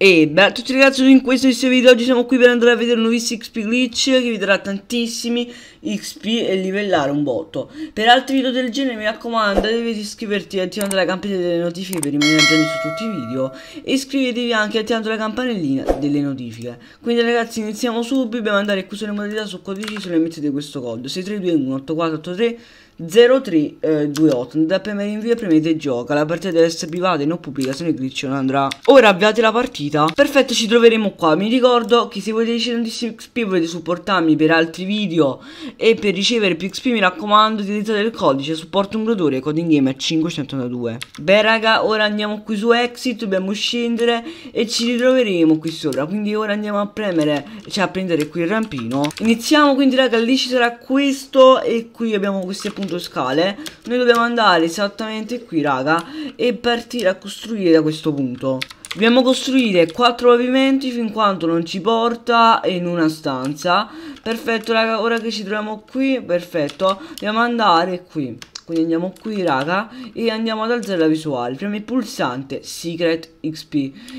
E beh a tutti ragazzi in questo video oggi siamo qui per andare a vedere un nuovissimo XP glitch che vi darà tantissimi XP e livellare un botto Per altri video del genere mi raccomando devi iscriverti e attivando la campanella delle notifiche per rimanere aggiornati su tutti i video E iscrivetevi anche attivando la campanellina delle notifiche Quindi ragazzi iniziamo subito, dobbiamo andare qui sulle modalità sul codice, se le mettete questo codice 6321843 0328 eh, a premere invio e premete gioca la partita deve essere privata e non pubblicazione glitch non andrà ora avviate la partita perfetto ci troveremo qua mi ricordo che se volete ricevere un xp volete supportarmi per altri video e per ricevere più xp mi raccomando utilizzate il codice supporto un gradore coding gamer 582 beh raga ora andiamo qui su exit dobbiamo scendere e ci ritroveremo qui sopra quindi ora andiamo a premere cioè a prendere qui il rampino iniziamo quindi raga lì ci sarà questo e qui abbiamo questi appunti appunto scale Noi dobbiamo andare esattamente qui raga E partire a costruire da questo punto Dobbiamo costruire quattro pavimenti fin quando non ci porta in una stanza Perfetto raga, ora che ci troviamo qui, perfetto Dobbiamo andare qui quindi andiamo qui raga e andiamo ad alzare la visuale premo il pulsante secret xp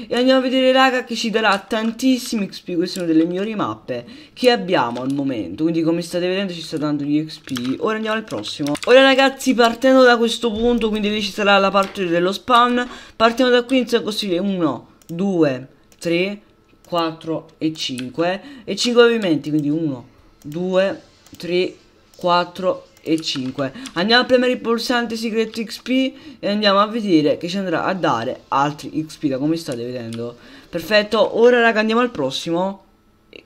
e andiamo a vedere raga che ci darà tantissimi xp queste sono delle migliori mappe che abbiamo al momento quindi come state vedendo ci sta dando gli xp ora andiamo al prossimo ora ragazzi partendo da questo punto quindi lì ci sarà la parte dello spawn partiamo da qui iniziamo a costruire 1 2 3 4 e 5 e 5 movimenti quindi 1 2 3 4 e e 5 andiamo a premere il pulsante segreto XP e andiamo a vedere che ci andrà a dare altri XP da come state vedendo perfetto ora raga andiamo al prossimo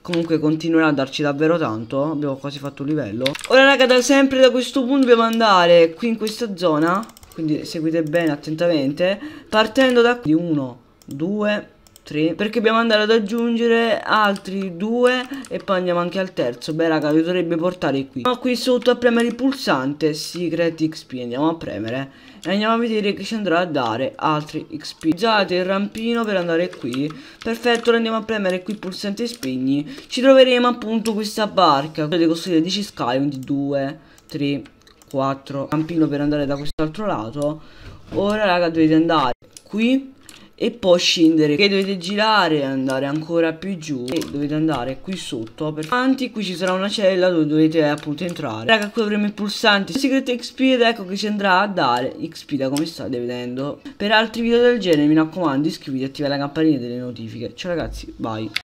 comunque continuerà a darci davvero tanto eh. abbiamo quasi fatto un livello ora raga da sempre da questo punto dobbiamo andare qui in questa zona quindi seguite bene attentamente partendo da qui 1 2 altri perché dobbiamo andare ad aggiungere altri due e poi andiamo anche al terzo beh raga vi dovrebbe portare qui ma qui sotto a premere il pulsante secret xp andiamo a premere e andiamo a vedere che ci andrà a dare altri xp usate il rampino per andare qui perfetto lo andiamo a premere qui il pulsante spegni ci troveremo appunto questa barca Potete costruire 10 sky Quindi 2 3 4 rampino per andare da quest'altro lato ora raga dovete andare qui e poi scendere che dovete girare e andare ancora più giù e dovete andare qui sotto per avanti qui ci sarà una cella dove dovete appunto entrare raga qui avremo il pulsante secret xp ed ecco che ci andrà a dare xp da come state vedendo per altri video del genere mi raccomando iscriviti e attivate la campanella delle notifiche ciao ragazzi bye